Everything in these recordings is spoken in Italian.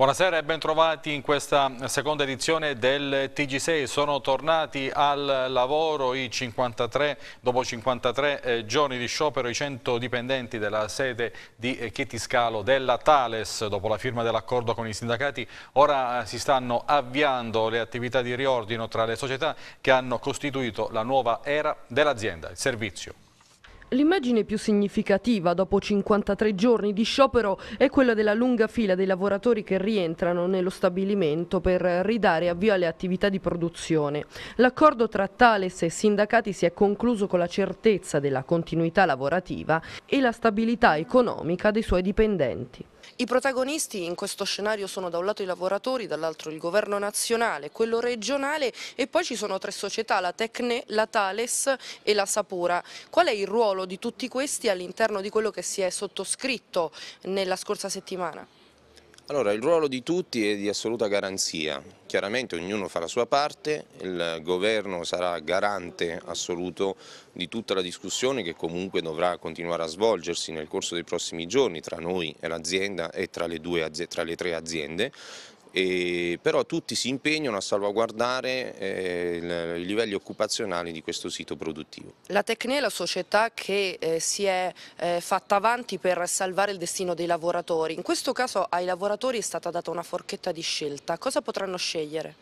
Buonasera e ben trovati in questa seconda edizione del TG6. Sono tornati al lavoro i 53, dopo 53 eh, giorni di sciopero, i 100 dipendenti della sede di eh, Chetiscalo della Thales, dopo la firma dell'accordo con i sindacati. Ora eh, si stanno avviando le attività di riordino tra le società che hanno costituito la nuova era dell'azienda, il servizio. L'immagine più significativa dopo 53 giorni di sciopero è quella della lunga fila dei lavoratori che rientrano nello stabilimento per ridare avvio alle attività di produzione. L'accordo tra Thales e sindacati si è concluso con la certezza della continuità lavorativa e la stabilità economica dei suoi dipendenti. I protagonisti in questo scenario sono da un lato i lavoratori, dall'altro il governo nazionale, quello regionale e poi ci sono tre società, la Tecne, la Thales e la Sapura. Qual è il ruolo di tutti questi all'interno di quello che si è sottoscritto nella scorsa settimana? Allora, il ruolo di tutti è di assoluta garanzia, chiaramente ognuno fa la sua parte, il governo sarà garante assoluto di tutta la discussione che comunque dovrà continuare a svolgersi nel corso dei prossimi giorni tra noi e l'azienda e tra le, due, tra le tre aziende. E, però tutti si impegnano a salvaguardare eh, i livelli occupazionali di questo sito produttivo. La Tecne è la società che eh, si è eh, fatta avanti per salvare il destino dei lavoratori. In questo caso ai lavoratori è stata data una forchetta di scelta. Cosa potranno scegliere?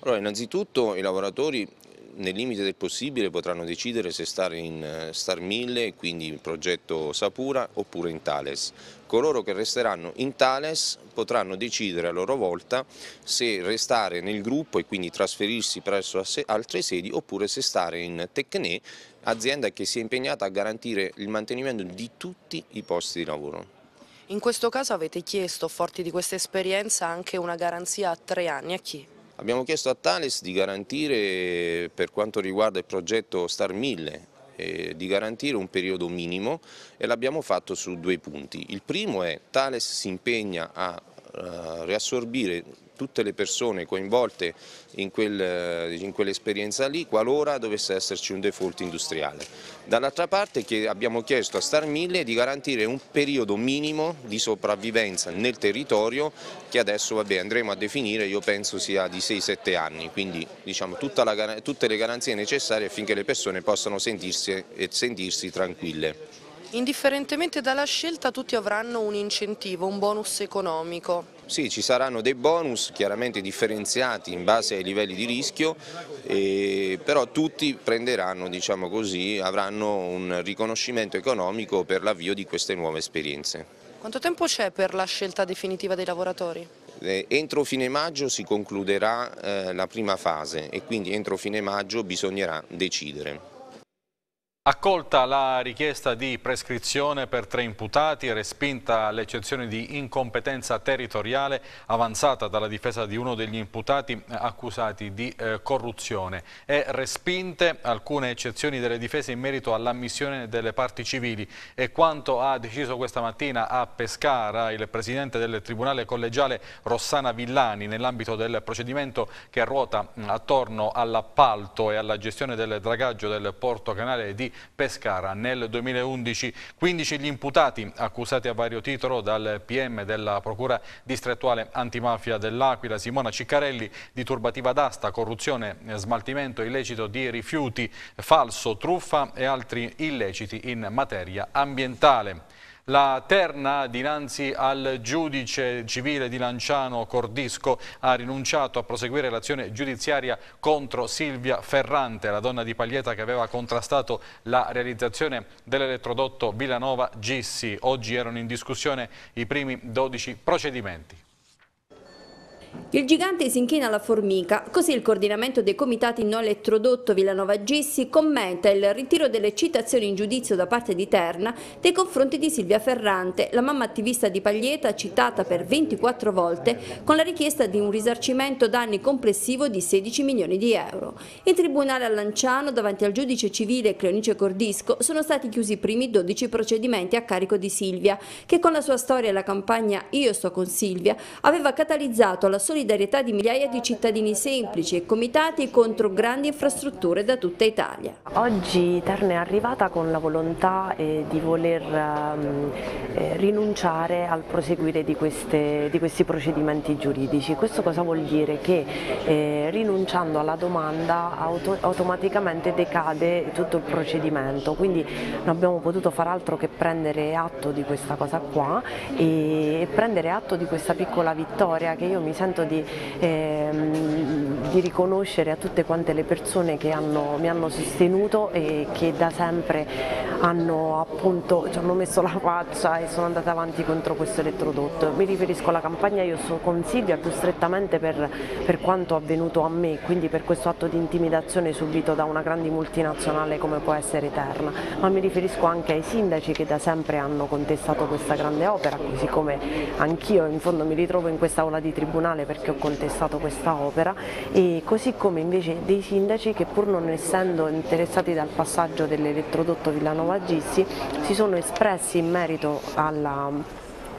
Allora, innanzitutto i lavoratori nel limite del possibile potranno decidere se stare in eh, Star 1000, quindi in progetto Sapura, oppure in Thales. Coloro che resteranno in Thales potranno decidere a loro volta se restare nel gruppo e quindi trasferirsi presso altre sedi oppure se stare in Tecne, azienda che si è impegnata a garantire il mantenimento di tutti i posti di lavoro. In questo caso avete chiesto, forti di questa esperienza, anche una garanzia a tre anni. A chi? Abbiamo chiesto a Thales di garantire per quanto riguarda il progetto Star 1000 eh, di garantire un periodo minimo e l'abbiamo fatto su due punti. Il primo è Thales si impegna a eh, riassorbire tutte le persone coinvolte in, quel, eh, in quell'esperienza lì qualora dovesse esserci un default industriale. Dall'altra parte abbiamo chiesto a Star 1000 di garantire un periodo minimo di sopravvivenza nel territorio che adesso vabbè, andremo a definire io penso sia di 6-7 anni, quindi diciamo, la, tutte le garanzie necessarie affinché le persone possano sentirsi, sentirsi tranquille. Indifferentemente dalla scelta tutti avranno un incentivo, un bonus economico. Sì, ci saranno dei bonus chiaramente differenziati in base ai livelli di rischio, eh, però tutti prenderanno, diciamo così, avranno un riconoscimento economico per l'avvio di queste nuove esperienze. Quanto tempo c'è per la scelta definitiva dei lavoratori? Eh, entro fine maggio si concluderà eh, la prima fase e quindi entro fine maggio bisognerà decidere. Accolta la richiesta di prescrizione per tre imputati respinta l'eccezione di incompetenza territoriale avanzata dalla difesa di uno degli imputati eh, accusati di eh, corruzione e respinte alcune eccezioni delle difese in merito all'ammissione delle parti civili e quanto ha deciso questa mattina a Pescara il presidente del Tribunale collegiale Rossana Villani nell'ambito del procedimento che ruota attorno all'appalto e alla gestione del dragaggio del porto canale di Pescara. Nel 2011 15 gli imputati accusati a vario titolo dal PM della Procura distrettuale antimafia dell'Aquila, Simona Ciccarelli, di turbativa d'asta, corruzione, smaltimento illecito di rifiuti, falso, truffa e altri illeciti in materia ambientale. La terna dinanzi al giudice civile di Lanciano Cordisco ha rinunciato a proseguire l'azione giudiziaria contro Silvia Ferrante, la donna di Paglieta che aveva contrastato la realizzazione dell'elettrodotto Villanova Gissi. Oggi erano in discussione i primi 12 procedimenti. Il gigante si inchina alla formica, così il coordinamento dei comitati no elettrodotto Villanova Gissi commenta il ritiro delle citazioni in giudizio da parte di Terna nei confronti di Silvia Ferrante, la mamma attivista di Paglieta citata per 24 volte con la richiesta di un risarcimento danni complessivo di 16 milioni di euro. In tribunale a Lanciano, davanti al giudice civile Cleonice Cordisco, sono stati chiusi i primi 12 procedimenti a carico di Silvia, che con la sua storia e la campagna Io sto con Silvia aveva catalizzato la solidarietà di migliaia di cittadini semplici e comitati contro grandi infrastrutture da tutta Italia. Oggi Terna è arrivata con la volontà eh, di voler ehm, eh, rinunciare al proseguire di, queste, di, questi procedimenti giuridici. Questo cosa vuol dire? Che eh, rinunciando alla domanda auto, automaticamente decade tutto il procedimento, quindi non abbiamo potuto far altro che prendere atto di questa cosa qua e prendere atto di questa piccola vittoria che io mi sento contento di, eh, di, riconoscere a tutte quante le persone che hanno, mi hanno sostenuto e che da sempre hanno, appunto, ci hanno messo la faccia e sono andata avanti contro questo elettrodotto. Mi riferisco alla campagna Io so consiglio più strettamente per, per quanto avvenuto a me, quindi per questo atto di intimidazione subito da una grande multinazionale come può essere Eterna, ma mi riferisco anche ai sindaci che da sempre hanno contestato questa grande opera, così come anch'io in fondo mi ritrovo in quest'aula di tribunale regionale perché ho contestato questa opera e così come invece dei sindaci che pur non essendo interessati dal passaggio dell'elettrodotto Villanova Gissi si sono espressi in merito alla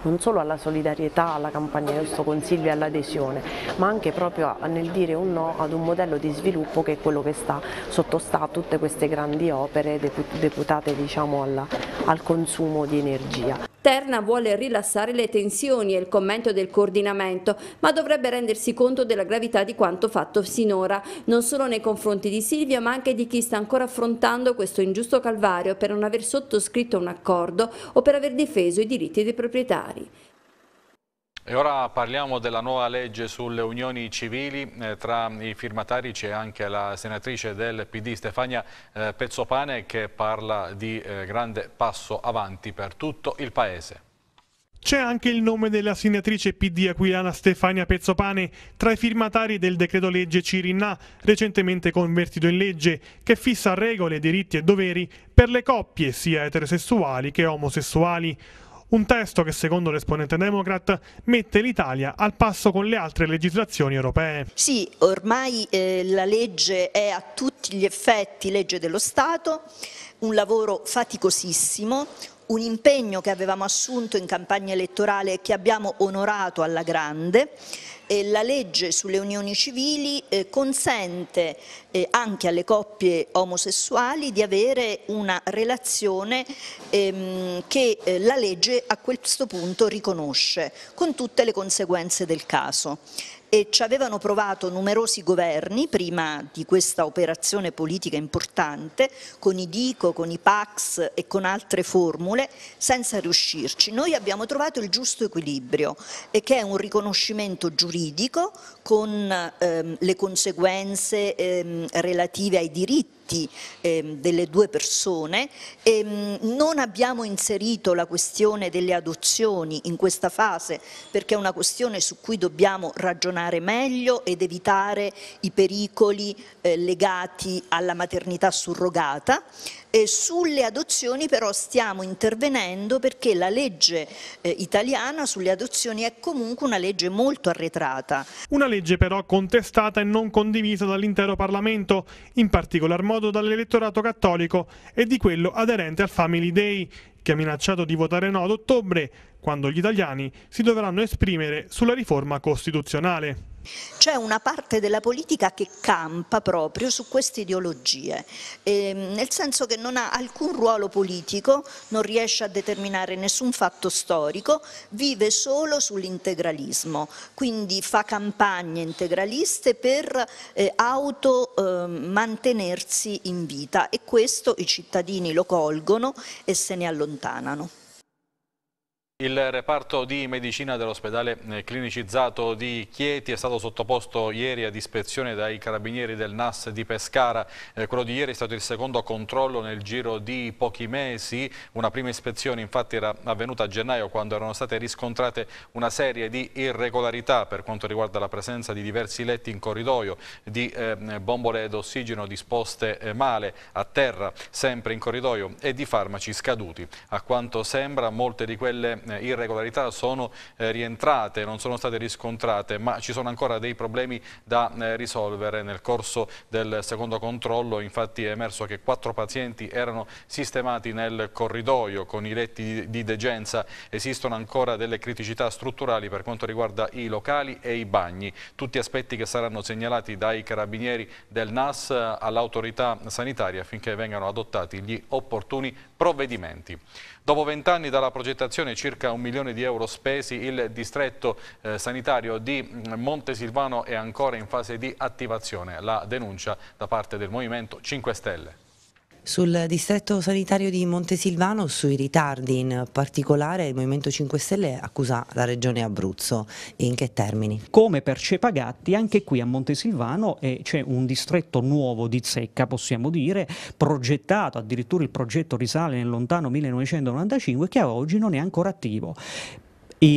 non solo alla solidarietà, alla campagna del suo consiglio e all'adesione, ma anche proprio nel dire un no ad un modello di sviluppo che è quello che sta sottostà a tutte queste grandi opere deputate diciamo, alla, al consumo di energia. Terna vuole rilassare le tensioni e il commento del coordinamento, ma dovrebbe rendersi conto della gravità di quanto fatto sinora, non solo nei confronti di Silvia ma anche di chi sta ancora affrontando questo ingiusto calvario per non aver sottoscritto un accordo o per aver difeso i diritti dei proprietari familiari. E ora parliamo della nuova legge sulle unioni civili, eh, tra i firmatari c'è anche la senatrice del PD Stefania eh, Pezzopane che parla di eh, grande passo avanti per tutto il Paese. C'è anche il nome della senatrice PD aquilana Stefania Pezzopane tra i firmatari del decreto legge Cirinna, recentemente convertito in legge, che fissa regole, diritti e doveri per le coppie sia eterosessuali che omosessuali. Un testo che secondo l'esponente democrat mette l'Italia al passo con le altre legislazioni europee. Sì, ormai eh, la legge è a tutti gli effetti legge dello Stato, un lavoro faticosissimo, un impegno che avevamo assunto in campagna elettorale e che abbiamo onorato alla grande la legge sulle unioni civili eh, consente eh, anche alle coppie omosessuali di avere una relazione ehm, che eh, la legge a questo punto riconosce, con tutte le conseguenze del caso e ci avevano provato numerosi governi prima di questa operazione politica importante, con i DICO, con i PAX e con altre formule, senza riuscirci. Noi abbiamo trovato il giusto equilibrio, e che è un riconoscimento giuridico con ehm, le conseguenze ehm, relative ai diritti diritti eh, delle due persone, eh, non abbiamo inserito la questione delle adozioni in questa fase perché è una questione su cui dobbiamo ragionare meglio ed evitare i pericoli eh, legati alla maternità surrogata. E sulle adozioni però stiamo intervenendo perché la legge eh, italiana sulle adozioni è comunque una legge molto arretrata. Una legge però contestata e non condivisa dall'intero Parlamento, in particolar modo dall'elettorato cattolico e di quello aderente al Family Day che ha minacciato di votare no ad ottobre, quando gli italiani si dovranno esprimere sulla riforma costituzionale. C'è una parte della politica che campa proprio su queste ideologie, ehm, nel senso che non ha alcun ruolo politico, non riesce a determinare nessun fatto storico, vive solo sull'integralismo, quindi fa campagne integraliste per eh, automantenersi ehm, eh, in vita e questo i cittadini lo colgono e se ne allontanano allontanano. Il reparto di medicina dell'ospedale eh, clinicizzato di Chieti è stato sottoposto ieri ad ispezione dai carabinieri del NAS di Pescara. Eh, quello di ieri è stato il secondo controllo nel giro di pochi mesi. Una prima ispezione infatti era avvenuta a gennaio quando erano state riscontrate una serie di irregolarità per quanto riguarda la presenza di diversi letti in corridoio, di eh, bombole d'ossigeno disposte eh, male a terra, sempre in corridoio, e di farmaci scaduti. A quanto sembra molte di quelle eh, irregolarità sono eh, rientrate, non sono state riscontrate, ma ci sono ancora dei problemi da eh, risolvere. Nel corso del secondo controllo infatti è emerso che quattro pazienti erano sistemati nel corridoio con i letti di degenza. Esistono ancora delle criticità strutturali per quanto riguarda i locali e i bagni, tutti aspetti che saranno segnalati dai carabinieri del NAS all'autorità sanitaria affinché vengano adottati gli opportuni provvedimenti. Dopo vent'anni dalla progettazione circa un milione di euro spesi, il distretto eh, sanitario di mm, Montesilvano è ancora in fase di attivazione. La denuncia da parte del Movimento 5 Stelle. Sul distretto sanitario di Montesilvano, sui ritardi in particolare, il Movimento 5 Stelle accusa la regione Abruzzo. In che termini? Come per Cepagatti, anche qui a Montesilvano eh, c'è un distretto nuovo di zecca, possiamo dire, progettato, addirittura il progetto risale nel lontano 1995, che a oggi non è ancora attivo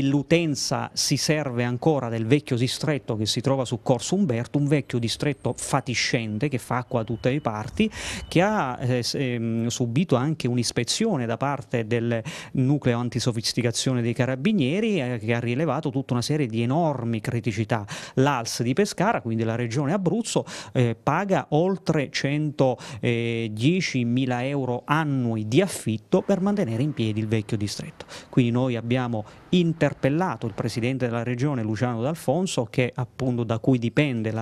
l'utenza si serve ancora del vecchio distretto che si trova su Corso Umberto, un vecchio distretto fatiscente che fa acqua a tutte le parti, che ha eh, ehm, subito anche un'ispezione da parte del nucleo antisofisticazione dei carabinieri eh, che ha rilevato tutta una serie di enormi criticità. L'ALS di Pescara, quindi la regione Abruzzo, eh, paga oltre 110 eh, mila euro annui di affitto per mantenere in piedi il vecchio distretto. Quindi noi abbiamo interpellato il presidente della regione Luciano D'Alfonso che appunto da cui dipende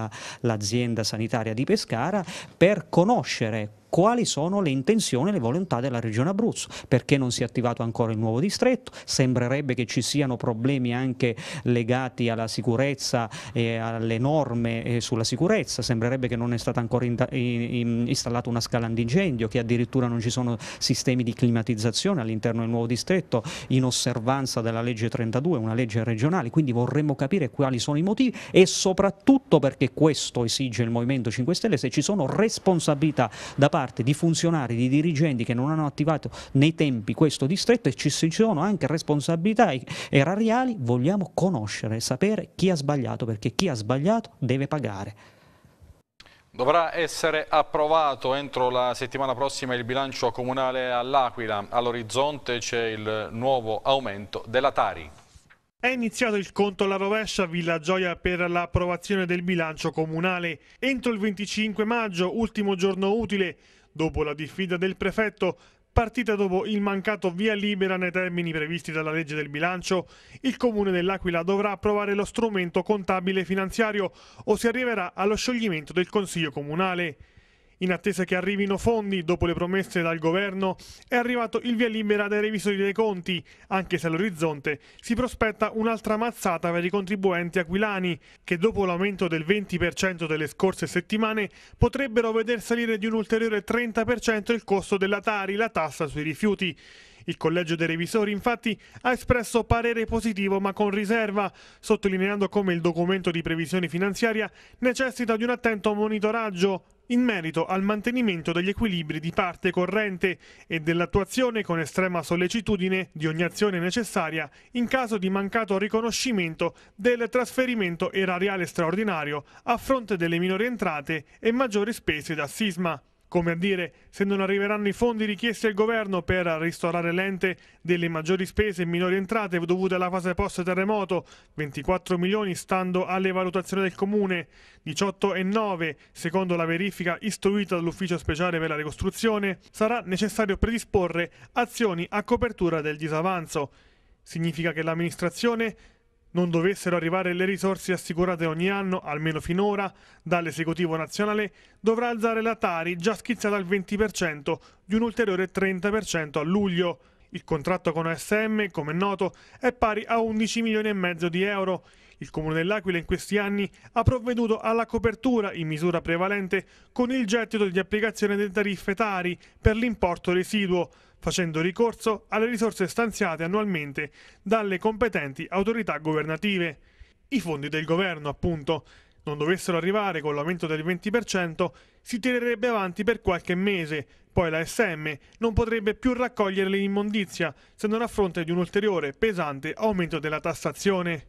l'azienda sanitaria di Pescara per conoscere quali sono le intenzioni e le volontà della Regione Abruzzo, perché non si è attivato ancora il nuovo distretto, sembrerebbe che ci siano problemi anche legati alla sicurezza e alle norme eh, sulla sicurezza, sembrerebbe che non è stata ancora installata una scala antincendio, che addirittura non ci sono sistemi di climatizzazione all'interno del nuovo distretto in osservanza della legge 32, una legge regionale, quindi vorremmo capire quali sono i motivi e soprattutto perché questo esige il Movimento 5 Stelle, se ci sono responsabilità da parte parte di funzionari, di dirigenti che non hanno attivato nei tempi questo distretto e ci sono anche responsabilità erariali, vogliamo conoscere, sapere chi ha sbagliato, perché chi ha sbagliato deve pagare. Dovrà essere approvato entro la settimana prossima il bilancio comunale all'Aquila. All'orizzonte c'è il nuovo aumento della Tari. È iniziato il conto alla rovescia a Villa Gioia per l'approvazione del bilancio comunale. Entro il 25 maggio, ultimo giorno utile, dopo la diffida del prefetto, partita dopo il mancato via libera nei termini previsti dalla legge del bilancio, il comune dell'Aquila dovrà approvare lo strumento contabile finanziario o si arriverà allo scioglimento del consiglio comunale. In attesa che arrivino fondi, dopo le promesse dal governo, è arrivato il via libera dai revisori dei conti, anche se all'orizzonte si prospetta un'altra mazzata per i contribuenti aquilani, che dopo l'aumento del 20% delle scorse settimane potrebbero veder salire di un ulteriore 30% il costo della Tari, la tassa sui rifiuti. Il Collegio dei Revisori infatti ha espresso parere positivo ma con riserva, sottolineando come il documento di previsione finanziaria necessita di un attento monitoraggio in merito al mantenimento degli equilibri di parte corrente e dell'attuazione con estrema sollecitudine di ogni azione necessaria in caso di mancato riconoscimento del trasferimento erariale straordinario a fronte delle minori entrate e maggiori spese da sisma. Come a dire, se non arriveranno i fondi richiesti al governo per ristorare l'ente delle maggiori spese e minori entrate dovute alla fase post-terremoto, 24 milioni stando alle valutazioni del comune, 18,9 secondo la verifica istruita dall'Ufficio Speciale per la Ricostruzione, sarà necessario predisporre azioni a copertura del disavanzo. Significa che l'amministrazione non dovessero arrivare le risorse assicurate ogni anno, almeno finora, dall'esecutivo nazionale, dovrà alzare la Tari, già schizzata al 20%, di un ulteriore 30% a luglio. Il contratto con ASM, come è noto, è pari a 11 milioni e mezzo di euro. Il Comune dell'Aquila in questi anni ha provveduto alla copertura in misura prevalente con il gettito di applicazione delle tariffe Tari per l'importo residuo, facendo ricorso alle risorse stanziate annualmente dalle competenti autorità governative. I fondi del governo, appunto, non dovessero arrivare con l'aumento del 20%, si tirerebbe avanti per qualche mese, poi la SM non potrebbe più raccogliere l'immondizia se non a fronte di un ulteriore pesante aumento della tassazione.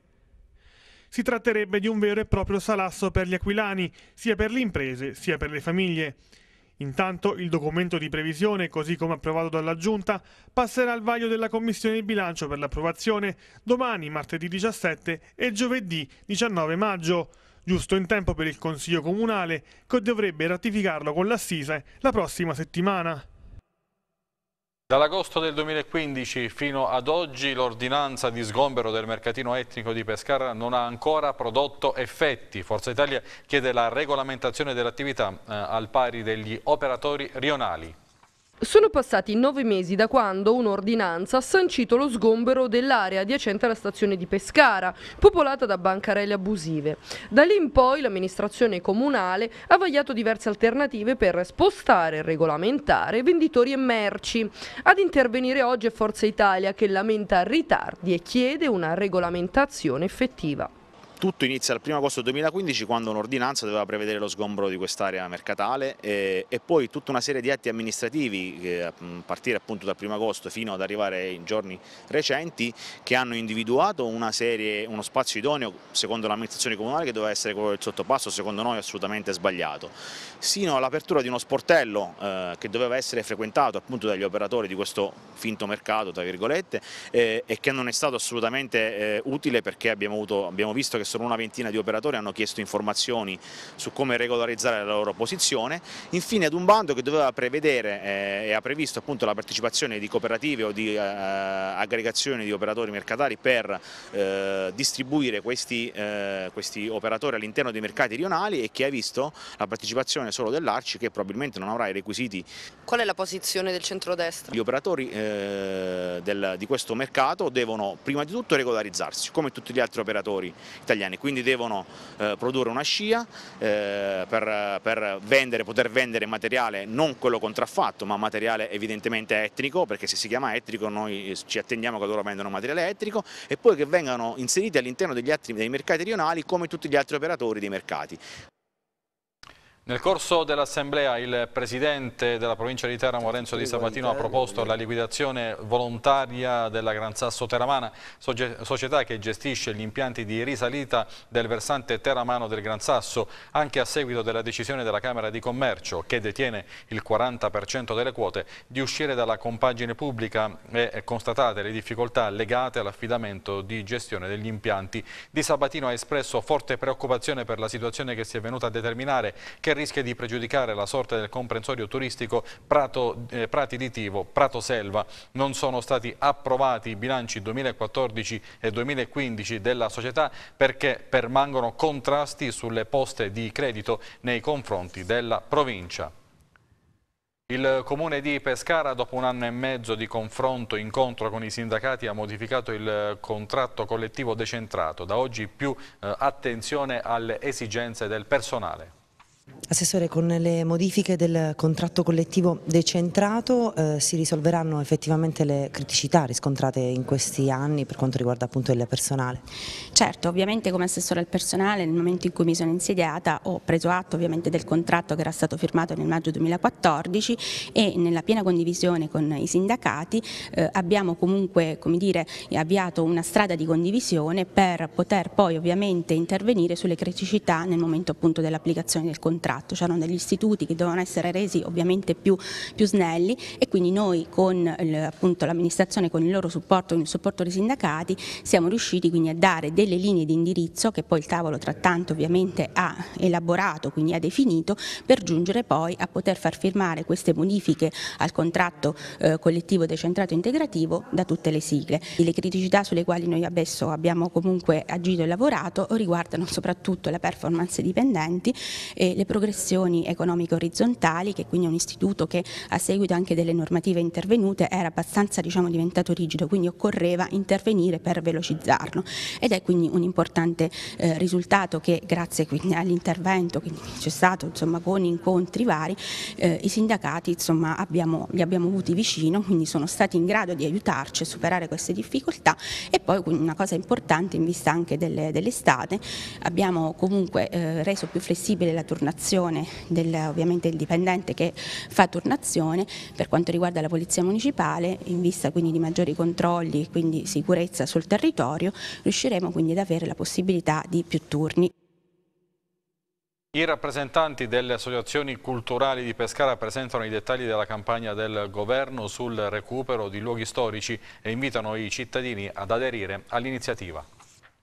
Si tratterebbe di un vero e proprio salasso per gli aquilani, sia per le imprese sia per le famiglie. Intanto il documento di previsione, così come approvato dalla Giunta, passerà al vaglio della Commissione di bilancio per l'approvazione domani, martedì 17 e giovedì 19 maggio, giusto in tempo per il Consiglio Comunale che dovrebbe ratificarlo con l'assise la prossima settimana. Dall'agosto del 2015 fino ad oggi l'ordinanza di sgombero del mercatino etnico di Pescara non ha ancora prodotto effetti. Forza Italia chiede la regolamentazione dell'attività eh, al pari degli operatori rionali. Sono passati nove mesi da quando un'ordinanza ha sancito lo sgombero dell'area adiacente alla stazione di Pescara, popolata da bancarelle abusive. Da lì in poi l'amministrazione comunale ha vagliato diverse alternative per spostare e regolamentare venditori e merci. Ad intervenire oggi è Forza Italia che lamenta ritardi e chiede una regolamentazione effettiva tutto inizia il 1 agosto 2015 quando un'ordinanza doveva prevedere lo sgombro di quest'area mercatale e, eh, e, poi tutta una serie di atti amministrativi che, a mm, partire appunto dal 1 agosto fino ad arrivare in giorni recenti che hanno individuato serie, uno spazio idoneo secondo l'amministrazione comunale che doveva essere quello del sottopasso secondo noi assolutamente sbagliato sino all'apertura di uno sportello eh, che doveva essere frequentato appunto dagli operatori di questo finto mercato tra virgolette eh, e che non è stato assolutamente eh, utile perché abbiamo, avuto, abbiamo, visto che solo una ventina di operatori hanno chiesto informazioni su come regolarizzare la loro posizione, infine ad un bando che doveva prevedere eh, e ha previsto appunto la partecipazione di cooperative o di eh, eh, aggregazioni di operatori mercatari per distribuire questi, questi operatori all'interno dei mercati rionali e che ha visto la partecipazione solo dell'Arci che probabilmente non avrà i requisiti. Qual è la posizione del centrodestra? Gli operatori eh, del, di questo mercato devono prima di tutto regolarizzarsi come tutti gli altri operatori italiani, quindi devono eh, produrre una scia eh, per, per vendere, poter vendere materiale non quello contraffatto ma materiale evidentemente etnico perché se si chiama etnico noi eh, ci attendiamo che loro vendano materiale etnico e poi che vengano inseriti all'interno dei mercati rionali come tutti gli altri operatori dei mercati. Nel corso dell'assemblea il presidente della provincia di Teramo Renzo Di Sabatino ha proposto la liquidazione volontaria della Gran Sasso Teramana, società che gestisce gli impianti di risalita del versante teramano del Gran Sasso, anche a seguito della decisione della Camera di Commercio, che detiene il 40% delle quote, di uscire dalla compagine pubblica e constatate le difficoltà legate all'affidamento di gestione degli impianti. Di Sabatino ha espresso forte preoccupazione per la situazione che si è venuta a determinare, che rischia di pregiudicare la sorte del comprensorio turistico Prato, eh, Prati di Tivo, Prato Selva. Non sono stati approvati i bilanci 2014 e 2015 della società perché permangono contrasti sulle poste di credito nei confronti della provincia. Il comune di Pescara, dopo un anno e mezzo di confronto e incontro con i sindacati, ha modificato il contratto collettivo decentrato. Da oggi più eh, attenzione alle esigenze del personale. Assessore, con le modifiche del contratto collettivo decentrato eh, si risolveranno effettivamente le criticità riscontrate in questi anni per quanto riguarda appunto il personale? Certo, ovviamente come assessore al personale nel momento in cui mi sono insediata ho preso atto ovviamente del contratto che era stato firmato nel maggio 2014 e nella piena condivisione con i sindacati eh, abbiamo comunque come dire, avviato una strada di condivisione per poter poi ovviamente intervenire sulle criticità nel momento appunto dell'applicazione del contratto. C'erano degli istituti che dovevano essere resi ovviamente più, più snelli e quindi noi con l'amministrazione, con il loro supporto, con il supporto dei sindacati siamo riusciti quindi a dare dei delle linee di indirizzo che poi il tavolo trattante ovviamente ha elaborato, quindi ha definito, per giungere poi a poter far firmare queste modifiche al contratto eh, collettivo decentrato integrativo da tutte le sigle. Le criticità sulle quali noi adesso abbiamo comunque agito e lavorato riguardano soprattutto la performance dipendenti e le progressioni economiche orizzontali, che quindi è un istituto che a seguito anche delle normative intervenute era abbastanza diciamo, diventato rigido, quindi occorreva intervenire per velocizzarlo ed è quindi quindi un importante eh, risultato che grazie all'intervento che c'è stato insomma, con incontri vari eh, i sindacati insomma, abbiamo, li abbiamo avuti vicino, quindi sono stati in grado di aiutarci a superare queste difficoltà e poi una cosa importante in vista anche dell'estate, dell abbiamo comunque eh, reso più flessibile la turnazione del, ovviamente del dipendente che fa turnazione per quanto riguarda la Polizia Municipale, in vista quindi di maggiori controlli e quindi sicurezza sul territorio, riusciremo quindi quindi ad avere la possibilità di più turni. I rappresentanti delle associazioni culturali di Pescara presentano i dettagli della campagna del governo sul recupero di luoghi storici e invitano i cittadini ad aderire all'iniziativa.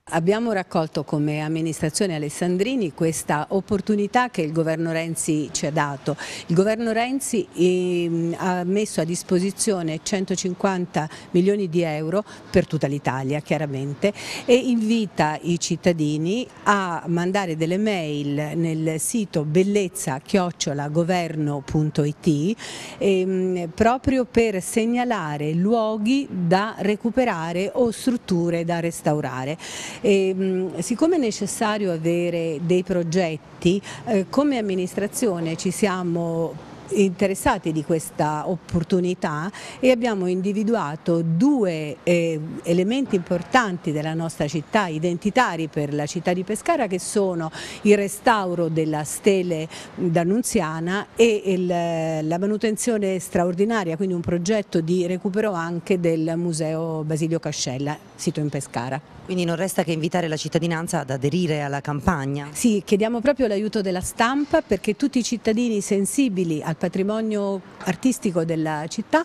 Abbiamo raccolto come amministrazione Alessandrini questa opportunità che il governo Renzi ci ha dato. Il governo Renzi ehm, ha messo a disposizione 150 milioni di euro per tutta l'Italia chiaramente e invita i cittadini a mandare delle mail nel sito bellezza-governo.it ehm, proprio per segnalare luoghi da recuperare o strutture da restaurare. E, ehm, mh, siccome è necessario avere dei progetti, eh, come amministrazione ci siamo interessati di questa opportunità e abbiamo individuato due eh, elementi importanti della nostra città, identitari per la città di Pescara, che sono il restauro della stele d'Annunziana e il, eh, la manutenzione straordinaria, quindi un progetto di recupero anche del Museo Basilio Cascella, sito in Pescara. Quindi non resta che invitare la cittadinanza ad aderire alla campagna? Sì, chiediamo proprio l'aiuto della stampa perché tutti i cittadini sensibili al patrimonio artistico della città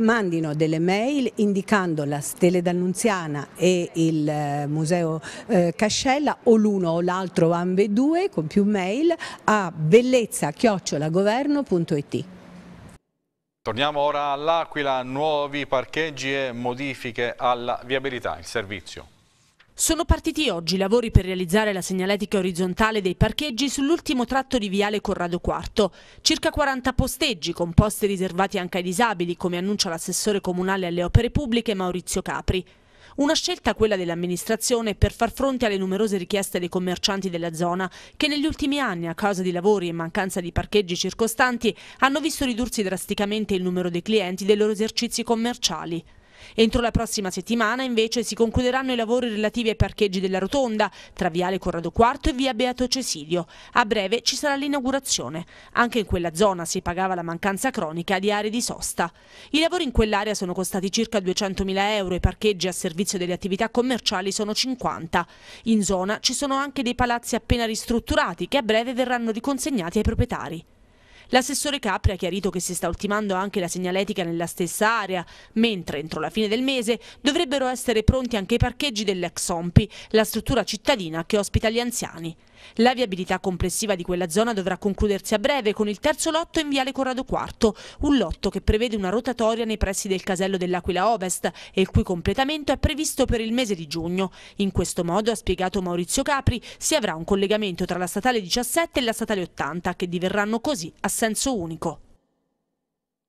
mandino delle mail indicando la Stele d'Annunziana e il eh, Museo eh, Cascella o l'uno o l'altro ambedue con più mail a bellezza-governo.it. Torniamo ora all'Aquila, nuovi parcheggi e modifiche alla viabilità, il servizio. Sono partiti oggi i lavori per realizzare la segnaletica orizzontale dei parcheggi sull'ultimo tratto di viale Corrado IV. Circa 40 posteggi, con posti riservati anche ai disabili, come annuncia l'assessore comunale alle opere pubbliche Maurizio Capri. Una scelta quella dell'amministrazione per far fronte alle numerose richieste dei commercianti della zona che negli ultimi anni a causa di lavori e mancanza di parcheggi circostanti hanno visto ridursi drasticamente il numero dei clienti dei loro esercizi commerciali. Entro la prossima settimana invece si concluderanno i lavori relativi ai parcheggi della rotonda tra Viale Corrado IV e Via Beato Cesilio. A breve ci sarà l'inaugurazione. Anche in quella zona si pagava la mancanza cronica di aree di sosta. I lavori in quell'area sono costati circa 200.000 euro, e i parcheggi a servizio delle attività commerciali sono 50. In zona ci sono anche dei palazzi appena ristrutturati che a breve verranno riconsegnati ai proprietari. L'assessore Capri ha chiarito che si sta ultimando anche la segnaletica nella stessa area, mentre entro la fine del mese dovrebbero essere pronti anche i parcheggi dell'ex OMPI, la struttura cittadina che ospita gli anziani. La viabilità complessiva di quella zona dovrà concludersi a breve con il terzo lotto in Viale Corrado IV, un lotto che prevede una rotatoria nei pressi del casello dell'Aquila Ovest e il cui completamento è previsto per il mese di giugno. In questo modo, ha spiegato Maurizio Capri, si avrà un collegamento tra la statale 17 e la statale 80 che diverranno così a senso unico.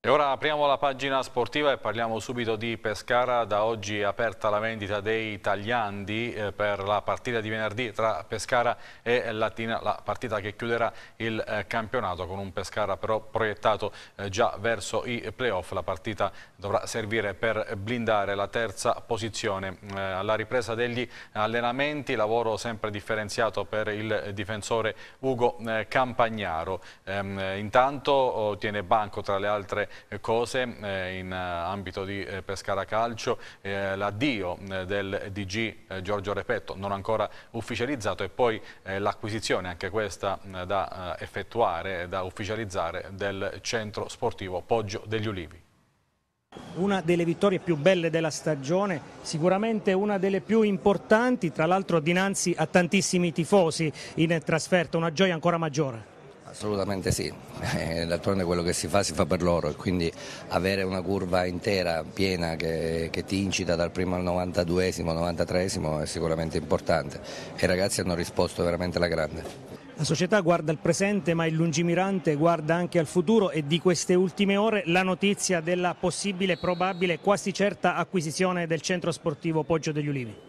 E ora apriamo la pagina sportiva e parliamo subito di Pescara. Da oggi è aperta la vendita dei tagliandi eh, per la partita di venerdì tra Pescara e Latina, la partita che chiuderà il eh, campionato con un Pescara però proiettato eh, già verso i playoff. La partita dovrà servire per blindare la terza posizione. Alla ripresa degli allenamenti, lavoro sempre differenziato per il difensore Ugo Campagnaro. Ehm, intanto oh, tiene banco tra le altre eh, cose eh, in eh, ambito di Pescara Calcio, l'addio del DG Giorgio Repetto non ancora ufficializzato e poi l'acquisizione, anche questa da effettuare, da ufficializzare, del centro sportivo Poggio degli Ulivi. Una delle vittorie più belle della stagione, sicuramente una delle più importanti, tra l'altro dinanzi a tantissimi tifosi in trasferta, una gioia ancora maggiore. Assolutamente sì, eh, d'altronde quello che si fa si fa per loro e quindi avere una curva intera, piena, che, che ti incita dal primo al 92esimo, 93esimo è sicuramente importante e i ragazzi hanno risposto veramente alla grande. La società guarda al presente ma il lungimirante guarda anche al futuro e di queste ultime ore la notizia della possibile, probabile, quasi certa acquisizione del centro sportivo Poggio degli Ulivi.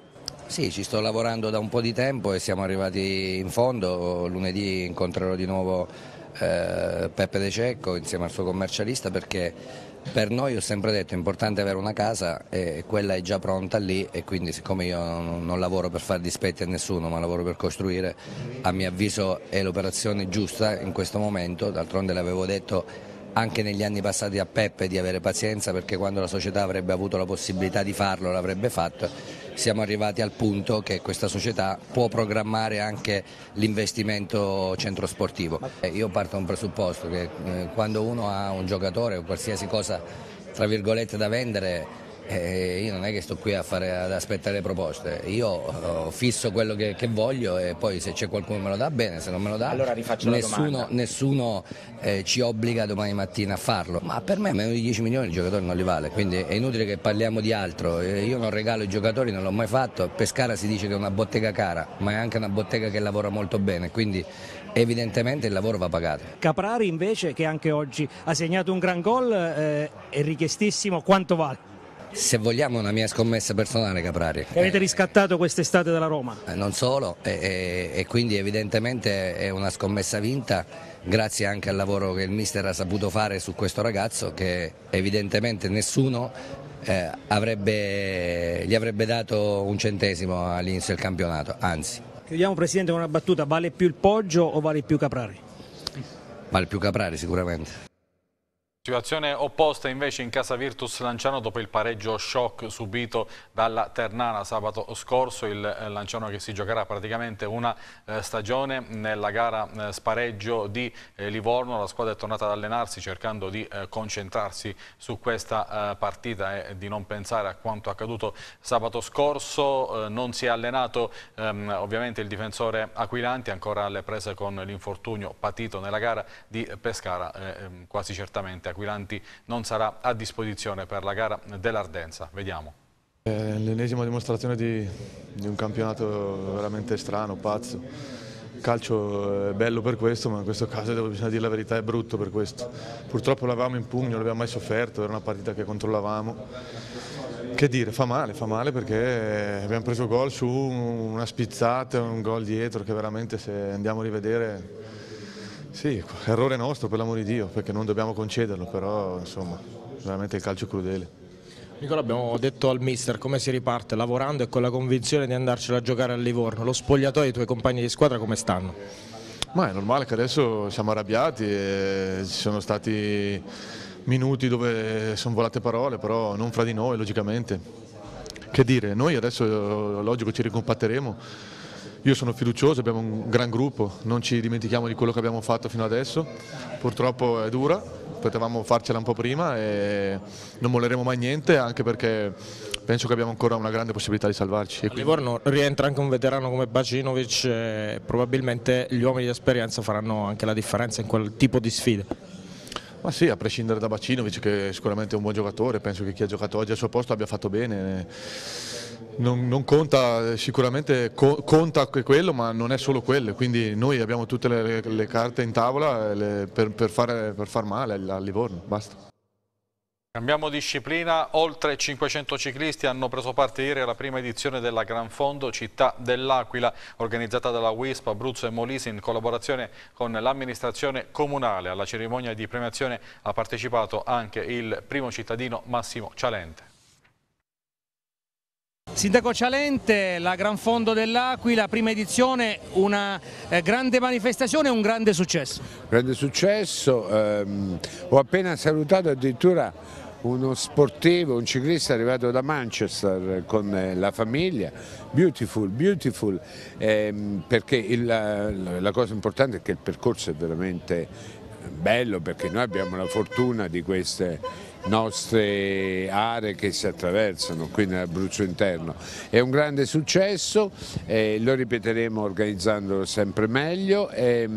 Sì, ci sto lavorando da un po' di tempo e siamo arrivati in fondo. Lunedì incontrerò di nuovo eh, Peppe De Cecco insieme al suo commercialista perché per noi ho sempre detto è importante avere una casa e quella è già pronta lì e quindi siccome io non lavoro per fare dispetti a nessuno ma lavoro per costruire, a mio avviso è l'operazione giusta in questo momento, d'altronde l'avevo detto anche negli anni passati a Peppe di avere pazienza perché quando la società avrebbe avuto la possibilità di farlo l'avrebbe fatto siamo arrivati al punto che questa società può programmare anche l'investimento centro sportivo. Eh, io parto da un presupposto che eh, quando uno ha un giocatore o qualsiasi cosa tra virgolette da vendere eh, io non è che sto qui fare, ad aspettare le proposte, io oh, fisso quello che, che, voglio e poi se c'è qualcuno che me lo dà bene, se non me lo dà allora nessuno, nessuno eh, ci obbliga domani mattina a farlo, ma per me meno di 10 milioni il giocatore non li vale, quindi è inutile che parliamo di altro, eh, io non regalo i giocatori, non l'ho mai fatto, Pescara si dice che è una bottega cara, ma è anche una bottega che lavora molto bene, quindi evidentemente il lavoro va pagato. Caprari invece che anche oggi ha segnato un gran gol eh, è richiestissimo quanto vale? se vogliamo una mia scommessa personale Caprari. Che avete riscattato quest'estate dalla Roma? Eh, non solo e, e quindi evidentemente è una scommessa vinta grazie anche al lavoro che il mister ha saputo fare su questo ragazzo che evidentemente nessuno eh, avrebbe, gli avrebbe dato un centesimo all'inizio del campionato, anzi. Chiudiamo Presidente con una battuta, vale più il Poggio o vale più Caprari? Vale più Caprari sicuramente. Situazione opposta invece in casa Virtus Lanciano dopo il pareggio shock subito dalla Ternana sabato scorso, il eh, Lanciano che si giocherà praticamente una eh, stagione nella gara eh, spareggio di Livorno, la squadra è tornata ad allenarsi cercando di concentrarsi su questa partita e di non pensare a quanto accaduto sabato scorso, non si è allenato ehm, ovviamente il difensore Aquilanti ancora alle prese con l'infortunio patito nella gara di Pescara, ehm, quasi certamente Aquilanti non sarà a disposizione per la gara dell'Ardenza. Vediamo. Eh, l'ennesima dimostrazione di, di, un campionato veramente strano, pazzo. Il calcio è eh, bello per questo, ma in questo caso devo, bisogna dire la verità, è brutto per questo. Purtroppo l'avevamo in pugno, non l'abbiamo mai sofferto, era una partita che controllavamo. Che dire, fa male, fa male perché eh, abbiamo preso gol su una spizzata, un gol dietro che veramente se andiamo a rivedere sì, errore nostro per l'amor di Dio, perché non dobbiamo concederlo, però insomma, veramente il calcio è crudele. Nicola abbiamo detto al mister come si riparte lavorando e con la convinzione di andarcela a giocare a Livorno, lo spogliatoio e i tuoi compagni di squadra come stanno? Ma è normale che adesso siamo arrabbiati, ci sono stati minuti dove sono volate parole, però non fra di noi logicamente. Che dire, noi adesso logico ci ricompatteremo io sono fiducioso, abbiamo un gran gruppo, non ci dimentichiamo di quello che abbiamo fatto fino adesso, purtroppo è dura, potevamo farcela un po' prima e non molleremo mai niente anche perché penso che abbiamo ancora una grande possibilità di salvarci. A Livorno rientra anche un veterano come Bacinovic, eh, probabilmente gli uomini di esperienza faranno anche la differenza in quel tipo di sfide. Ma sì, a prescindere da Bacinovic che è sicuramente un buon giocatore, penso che chi ha giocato oggi al suo posto abbia fatto bene non, non, conta, eh, sicuramente co conta anche quello, ma non è solo quello, quindi noi abbiamo tutte le, le carte in tavola eh, le, per, per, fare, per, far male a Livorno, basta. Cambiamo disciplina, oltre 500 ciclisti hanno preso parte ieri alla prima edizione della Gran Fondo Città dell'Aquila, organizzata dalla WISP Abruzzo e Molise in collaborazione con l'amministrazione comunale. Alla cerimonia di premiazione ha partecipato anche il primo cittadino Massimo Cialente. Sindaco Cialente, la Gran Fondo dell'Aquila, prima edizione, una eh, grande manifestazione e un grande successo. Grande successo, ehm, ho appena salutato addirittura uno sportivo, un ciclista arrivato da Manchester con eh, la famiglia, beautiful, beautiful, ehm, perché il, la, la cosa importante è che il percorso è veramente bello perché noi abbiamo la fortuna di queste nostre aree che si attraversano qui nell'Abruzzo interno. È un grande successo, eh, lo ripeteremo organizzandolo sempre meglio, eh,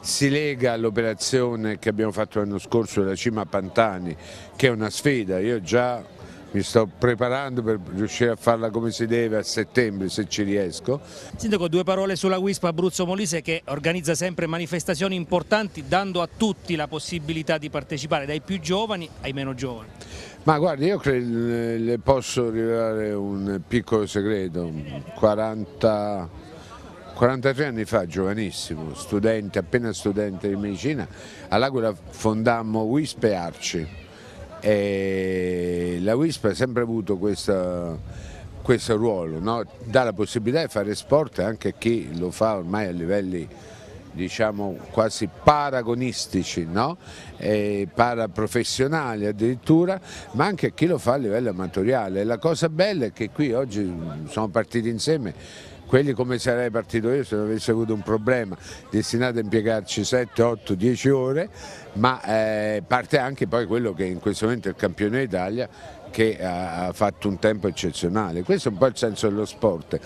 si lega all'operazione che abbiamo fatto l'anno scorso della Cima Pantani che è una sfida, io già mi sto preparando per riuscire a farla come si deve a settembre se ci riesco. Sindaco, due parole sulla WISP Abruzzo Molise che organizza sempre manifestazioni importanti dando a tutti la possibilità di partecipare, dai più giovani ai meno giovani. Ma guardi, io credo, le posso rivelare un piccolo segreto, 40, 43 anni fa, giovanissimo, studente, appena studente di medicina, all'Aquila fondammo WISP e Arci e la WISP ha sempre avuto questa, questo ruolo, no? dà la possibilità di fare sport anche a chi lo fa ormai a livelli diciamo quasi paragonistici, no? paraprofessionali addirittura, ma anche a chi lo fa a livello amatoriale. La cosa bella è che qui oggi mm, siamo partiti insieme quelli come sarei partito io se non avessi avuto un problema destinato a impiegarci 7, 8, 10 ore, ma eh, parte anche poi quello che in questo momento è il campione d'Italia che ha fatto un tempo eccezionale. Questo è un po' il senso dello sport.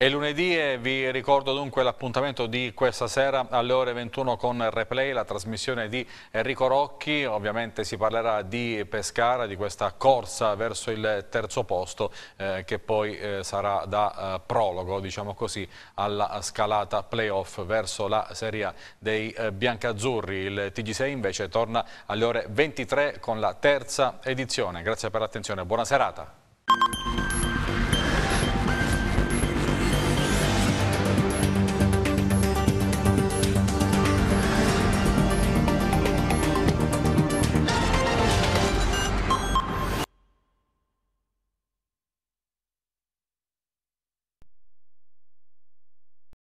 È lunedì e vi ricordo dunque l'appuntamento di questa sera alle ore 21 con Replay, la trasmissione di Enrico Rocchi. Ovviamente si parlerà di Pescara, di questa corsa verso il terzo posto eh, che poi eh, sarà da eh, prologo, diciamo così, alla scalata playoff verso la Serie A dei eh, Biancazzurri. Il TG6 invece torna alle ore 23 con la terza edizione. Grazie per l'attenzione, buona serata.